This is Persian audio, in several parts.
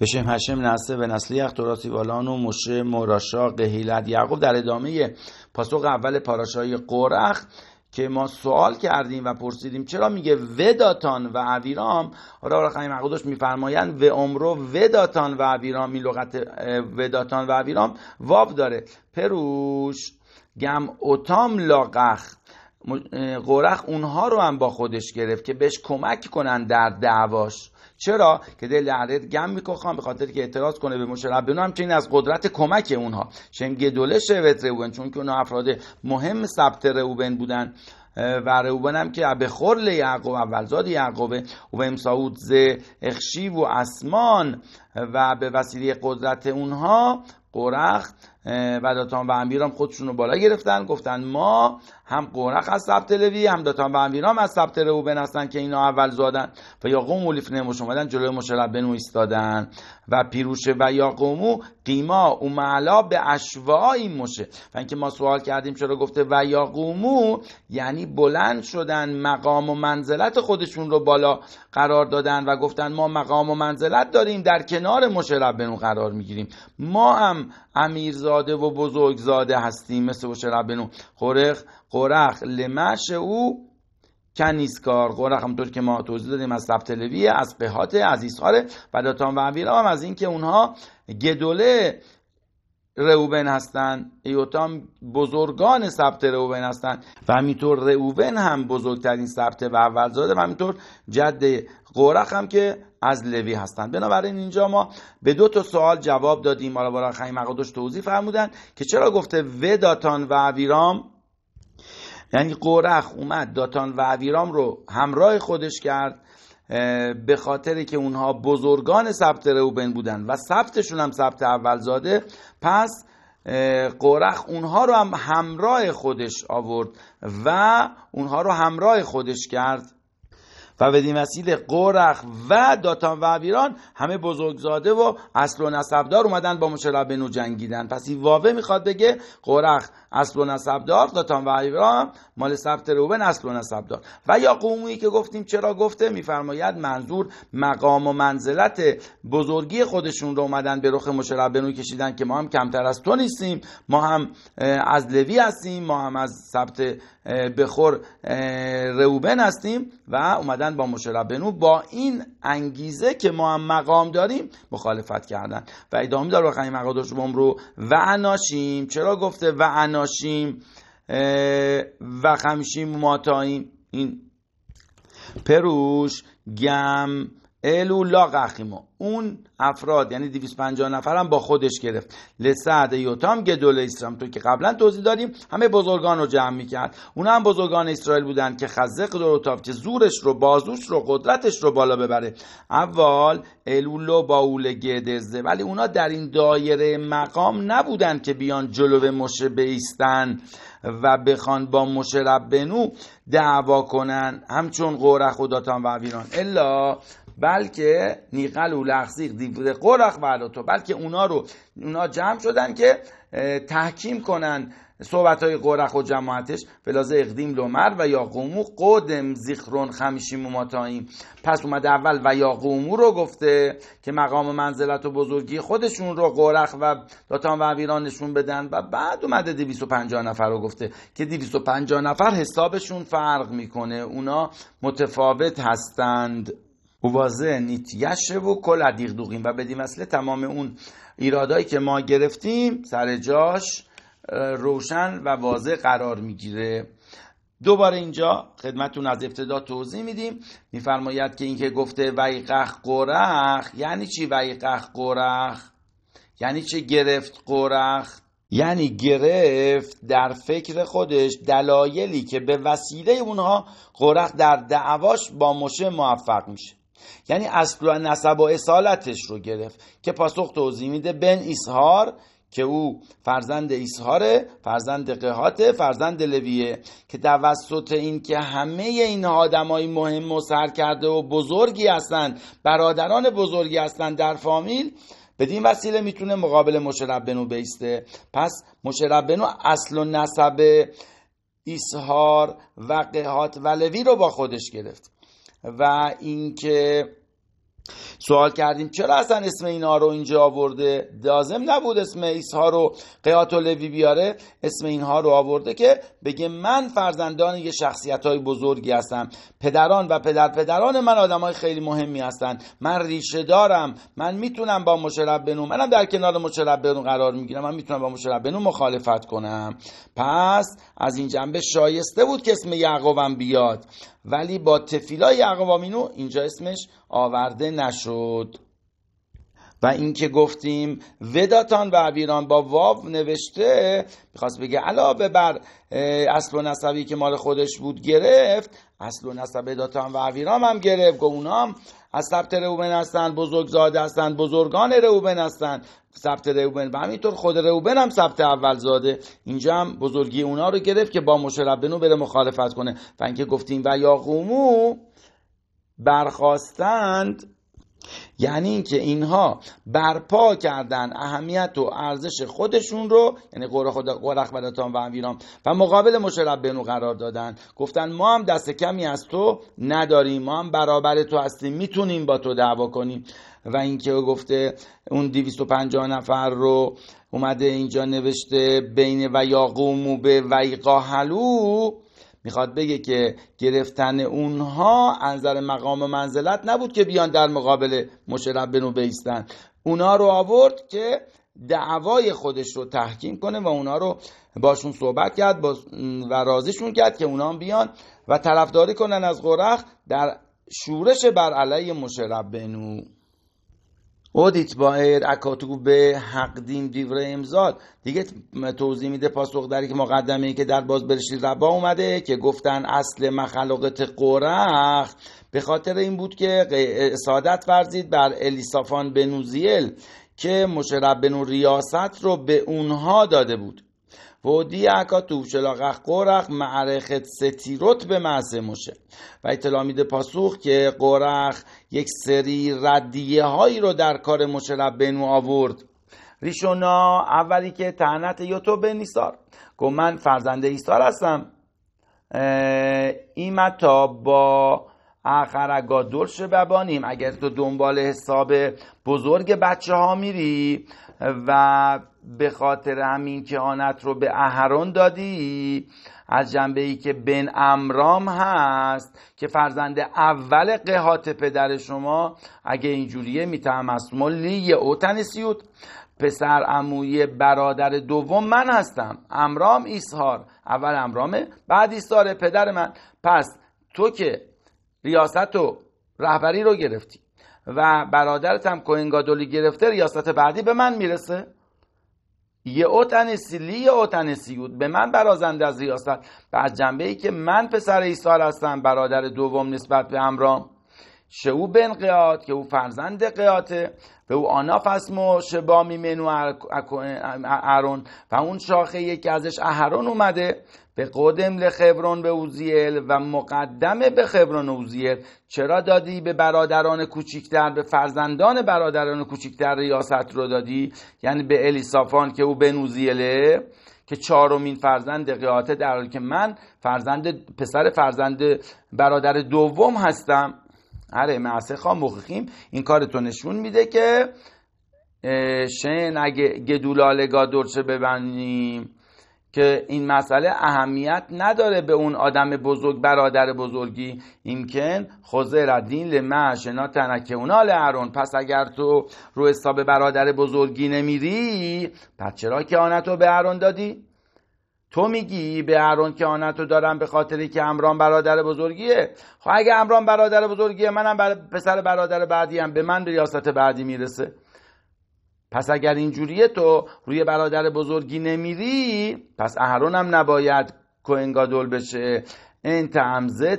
بشم هشم نسه و نسلی یخ والان و مشه مراشا قهیلت یعقوب در ادامه پاسخ اول پاراشای قرخ که ما سوال کردیم و پرسیدیم چرا میگه وداتان و اویرام حالا خیلی مقدوش میفرمایند و عمرو وداتان و اویرام این لغت وداتان و اویرام واو داره پروش گم اوتام لاقخ قورخ اونها رو هم با خودش گرفت که بهش کمک کنن در دعواش چرا که دل عرد گم میکخان به خاطر که اعتراض کنه به مشرب ربنا همچنین از قدرت کمک اونها شم گدوله شوت چون که اونها افراد مهم ثبت رئوبن بودن و رئوبن هم که به خرل یعقوب اولزاد یعقوب و به امساود ز اخشیب و اسمان و به وسیله قدرت اونها قرخت و داتان و انبیرام خودشون رو بالا گرفتن گفتن ما هم قرق از سبت لوی هم داتان و انبیرام از سبت رو بنستن که اینا اول زادن و یا قومو لیفنموش اومدن جلوی بنو ایستادن و پیروشه و یا قومو قیما و معلا به اشوایی مشه و اینکه ما سوال کردیم چرا گفته و یا قومو یعنی بلند شدن مقام و منزلت خودشون رو بالا قرار دادن و گفتن ما مقام و منزلت داریم در کنار بنو قرار میگیریم ما هم امیرزاده و بزرگزاده هستیم مثل بشه ربنو خورخ قرخ لمش او کنیسکار قرخ همطور که ما توضیح دادیم از از قهات از و داتان و هم از اینکه اونها گدوله روبن هستن ایوتام بزرگان ثبت روبن هستند و همینطور روبن هم بزرگترین سبت و اولزاده و همینطور جد قورخ هم که از لوی هستند بنابراین اینجا ما به دو تا سوال جواب دادیم حالا برای خیلی مقادش توضیح فرمودن که چرا گفته و داتان و اویرام یعنی قورخ اومد داتان و اویرام رو همراه خودش کرد به خاطر که اونها بزرگان ثبت روبن بودن و ثبتشون هم ثبت اولزاده پس قرخ اونها رو هم همراه خودش آورد و اونها رو همراه خودش کرد و بدین وسیله قرخ و داتان و ویران همه بزرگزاده و اصل و نسبدار اومدن با بنو جنگیدن پس این واوه میخواد بگه قرخ اصل و نسب دار داتان و مال ثبت روبن اصل و نسب دار و یا قومی که گفتیم چرا گفته میفرماید منظور مقام و منزلت بزرگی خودشون رو اومدن به رخ بنو کشیدن که ما هم کمتر از تو نیستیم ما هم از لوی هستیم ما هم از ثبت بخور روبن هستیم و اومدن با بنو با این انگیزه که ما هم مقام داریم مخالفت کردن و ادامه دار بخنیم مقادش رو و اناشیم چرا گفته و ناشیم و خمشیم ماتاییم این پروش گم الولا قخیمو اون افراد یعنی 250 هم با خودش گرفت لسعد یوتام گدول اسرام تو که قبلا توضیح دادیم همه بزرگان رو جمع میکرد اون هم بزرگان اسرائیل بودن که خزق رو تاب که زورش رو بازوش رو قدرتش رو بالا ببره اول الولو باول گدزه ولی اونا در این دایره مقام نبودن که بیان جلو مشه بیستن و بخوان با مشه ربنو دعوا کنن همچون قوره خداتان و ویران الا بلکه نیقل و لخزیق دیگره قرخ و تو بلکه اونا رو اونا جمع شدن که تحکیم کنن صحبت های قرخ و جماعتش فلازه اقدیم لومر و یا قومو قدم زیخرون خمیشی و پس اومد اول و یا قومو رو گفته که مقام منزلت و بزرگی خودشون رو قرخ و داتان و ویران بدن و بعد اومده 250 نفر رو گفته که 250 نفر حسابشون فرق میکنه اونا متفاوت هستند نیت یشه و کل عدیق و بدیم اصله تمام اون ایرادایی که ما گرفتیم سر جاش روشن و واضح قرار میگیره دوباره اینجا خدمتون از ابتدا توضیح میدیم میفرماید که اینکه گفته ویقخ قرخ یعنی چی ویقخ قرخ یعنی چه گرفت قرخ یعنی گرفت در فکر خودش دلایلی که به وسیله اونها قرخ در دعواش با مشه موفق میشه یعنی اصل و نسب و اصالتش رو گرفت که پاسخ توضیح میده بن ایسهار که او فرزند ایسهاره فرزند قهاته فرزند لویه که توسط این که همه این آدمای مهم و سر کرده و بزرگی هستند برادران بزرگی هستند در فامیل بدین وسیله میتونه مقابل بنو بیسته پس بنو اصل و نسب ایسهار و قهات و لوی رو با خودش گرفت و اینکه سوال کردیم چرا اصلا اسم اینا رو اینجا آورده لازم نبود اسم ها رو قیات و لوی بیاره اسم اینها رو آورده که بگه من فرزندان یه شخصیت های بزرگی هستم پدران و پدر پدران من آدم های خیلی مهمی هستند من ریشه دارم من میتونم با مشرب بنو منم در کنار مشرب بنو قرار میگیرم من میتونم با مشرب بنو مخالفت کنم پس از این جنبه شایسته بود که اسم یعقوبم بیاد ولی با تفیلای یعقوب اینجا اسمش آورده نشد و اینکه گفتیم وداتان و عبیران با واو نوشته میخواست بگه علاوه بر اصل و نسبی که مال خودش بود گرفت اصل و نسب وداتان و عبیران هم گرفت گفت اونام از سبت روبن هستند بزرگزاده هستند بزرگان روبن هستند ثبت روبن و همینطور خود روبن هم ثبت اول زاده اینجا هم بزرگی اونا رو گرفت که با مشربنو بره مخالفت کنه و اینکه گفتیم و یا برخواستند یعنی اینکه اینها برپا کردن اهمیت و ارزش خودشون رو یعنی قره خدا قره و انویرام و مقابل بنو قرار دادن گفتن ما هم دست کمی از تو نداریم ما هم برابر تو هستیم میتونیم با تو دعوا کنیم و اینکه گفته اون 250 نفر رو اومده اینجا نوشته بین و یاقوم و به حلو میخواد بگه که گرفتن اونها انظر مقام و منزلت نبود که بیان در مقابل بنو بیستن اونها رو آورد که دعوای خودش رو تحکیم کنه و اونها رو باشون صحبت کرد و راضیشون کرد که اونا بیان و طرفداری کنن از قرخ در شورش بر علیه بنو اودیت ایر اکاتو به حق دین دیور امزاد دیگه توضیح میده پاسخ داری که مقدمه که در باز برشی ربا اومده که گفتن اصل مخلوقت قرخ به خاطر این بود که سادت ورزید بر الیسافان بنوزیل که مشرب بنو ریاست رو به اونها داده بود تو הכתוב قرخ معرخت ستیروت به במעשה موشه و اطلاع میده پاسخ که قرخ یک سری ردیه هایی رو در کار مشه بنو آورد ریشونا اولی که تهنت یوتو به نیسار من فرزنده ایسار هستم ایمتا با آخر دلش ببانیم اگر تو دنبال حساب بزرگ بچه ها میری و به خاطر همین کهانت رو به اهرون دادی از جنبه ای که بن امرام هست که فرزند اول قهات پدر شما اگه اینجوریه میتهم اسمالی لی اوتنسیوت پسر اموی برادر دوم من هستم امرام ایسهار اول امرامه بعد ایسهار پدر من پس تو که ریاست و رهبری رو گرفتی و برادرتم هم گرفته ریاست بعدی به من میرسه یه اوتنسی یه اوتنسیود به من برازنده از ریاست و جنبه ای که من پسر ایسار هستم برادر دوم نسبت به امرام شو بن قیاد که او فرزند قیاته به او آناف اسمو شبا میمنو ارون و اون شاخه یکی ازش اهرون اومده به قدم لخبرون به اوزیل و مقدمه به خبرون اوزیل چرا دادی به برادران کوچیکتر به فرزندان برادران کوچیکتر ریاست رو دادی یعنی به الیسافان که او به نوزیله که چهارمین فرزند قیاته در حالی که من فرزند پسر فرزند برادر دوم هستم اره معسخا مخخیم این کارتو نشون میده که شن اگه گدولالگا درچه ببندیم که این مسئله اهمیت نداره به اون آدم بزرگ برادر بزرگی امکن خوزه ردین لمه شنا تنکه اونا لعرون پس اگر تو رو حساب برادر بزرگی نمیری پس چرا که آنتو به عرون دادی؟ تو میگی به هارون که آنت رو دارم به خاطری که امران برادر بزرگیه خب اگه امران برادر بزرگیه منم بر... پسر برادر بعدی هم به من ریاست بعدی میرسه پس اگر اینجوریه تو روی برادر بزرگی نمیری پس اهرون هم نباید کوهنگادول بشه این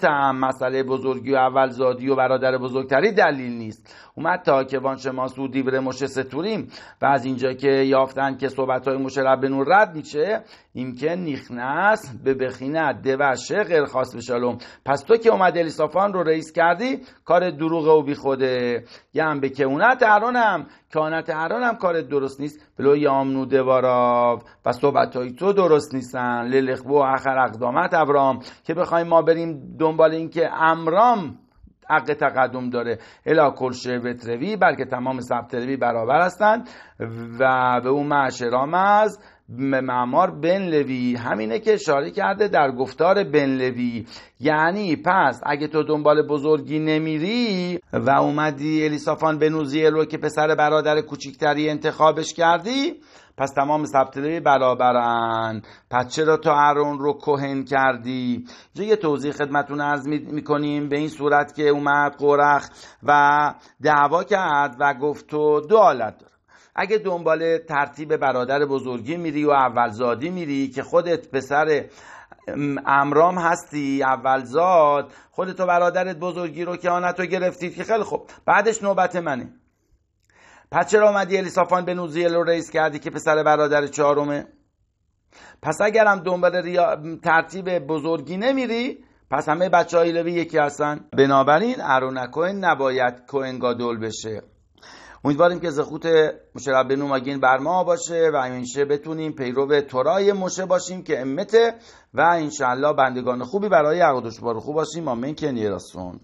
تعم مسئله بزرگی و زادی و برادر بزرگتری دلیل نیست اومد تا که وانش ماسو بره مشه ستوریم و از اینجا که یافتن که صحبت های مشه رب رد میشه این که نیخنس به بخینه دوشه غیر خاص بشالوم پس تو که اومد الیسافان رو رئیس کردی کار دروغه و بیخوده خوده هم به کهونت هرانم کهانت هرانم کار درست نیست بلو یامنو و صحبت تو درست نیستن للخبو اخر اقدامت ابرام که بخوایم ما بریم دنبال اینکه امرام حق تقدم داره الا کلشه تروی بلکه تمام سبتروی برابر هستند و به اون معشرام معمار بنلوی همینه که اشاره کرده در گفتار بنلوی یعنی پس اگه تو دنبال بزرگی نمیری و اومدی الیسافان بنوزیل رو که پسر برادر کوچیکتری انتخابش کردی پس تمام سبتلوی برابرن پس چرا تو ارون رو کوهن کردی اینجا یه توضیح خدمتون عرض میکنیم به این صورت که اومد قرخ و دعوا کرد و گفت تو دو حالت داره اگه دنبال ترتیب برادر بزرگی میری و اولزادی میری که خودت پسر امرام هستی اولزاد خودتو برادرت بزرگی رو که آنتو گرفتید که خیلی خوب بعدش نوبت منه پس چرا اومدی الیسافان به نوزیل رو رئیس کردی که پسر برادر چهارمه پس اگرم دنبال ترتیب بزرگی نمیری پس همه بچه های لوی یکی هستن بنابراین ارونکوین نباید کوهنگادول بشه امیدواریم که زخوت مشه ربنو مگین بر ما باشه و اینشه بتونیم پیرو تورای مشه باشیم که امته و انشالله بندگان خوبی برای عقد و خوب باشیم آمین که نیراسون